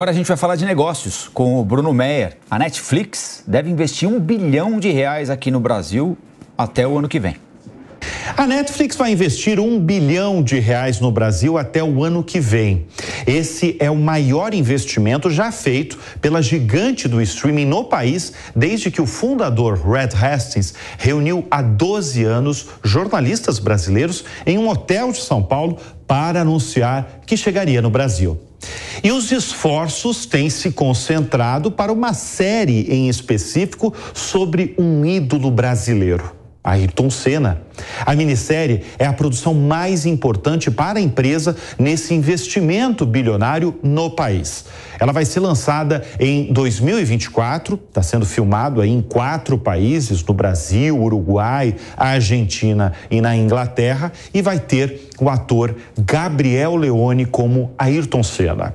Agora a gente vai falar de negócios com o Bruno Meyer. A Netflix deve investir um bilhão de reais aqui no Brasil até o ano que vem. A Netflix vai investir um bilhão de reais no Brasil até o ano que vem. Esse é o maior investimento já feito pela gigante do streaming no país desde que o fundador Red Hastings reuniu há 12 anos jornalistas brasileiros em um hotel de São Paulo para anunciar que chegaria no Brasil. E os esforços têm se concentrado para uma série em específico sobre um ídolo brasileiro. Ayrton Senna. A minissérie é a produção mais importante para a empresa nesse investimento bilionário no país. Ela vai ser lançada em 2024, está sendo filmado em quatro países, no Brasil, Uruguai, Argentina e na Inglaterra, e vai ter o ator Gabriel Leone como Ayrton Senna.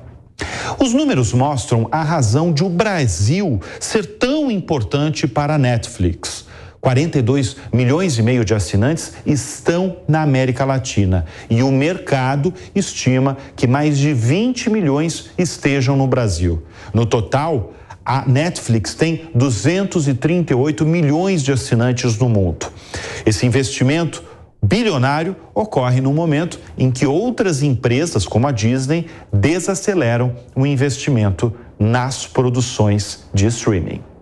Os números mostram a razão de o Brasil ser tão importante para a Netflix. 42 milhões e meio de assinantes estão na América Latina e o mercado estima que mais de 20 milhões estejam no Brasil. No total, a Netflix tem 238 milhões de assinantes no mundo. Esse investimento bilionário ocorre no momento em que outras empresas, como a Disney, desaceleram o investimento nas produções de streaming.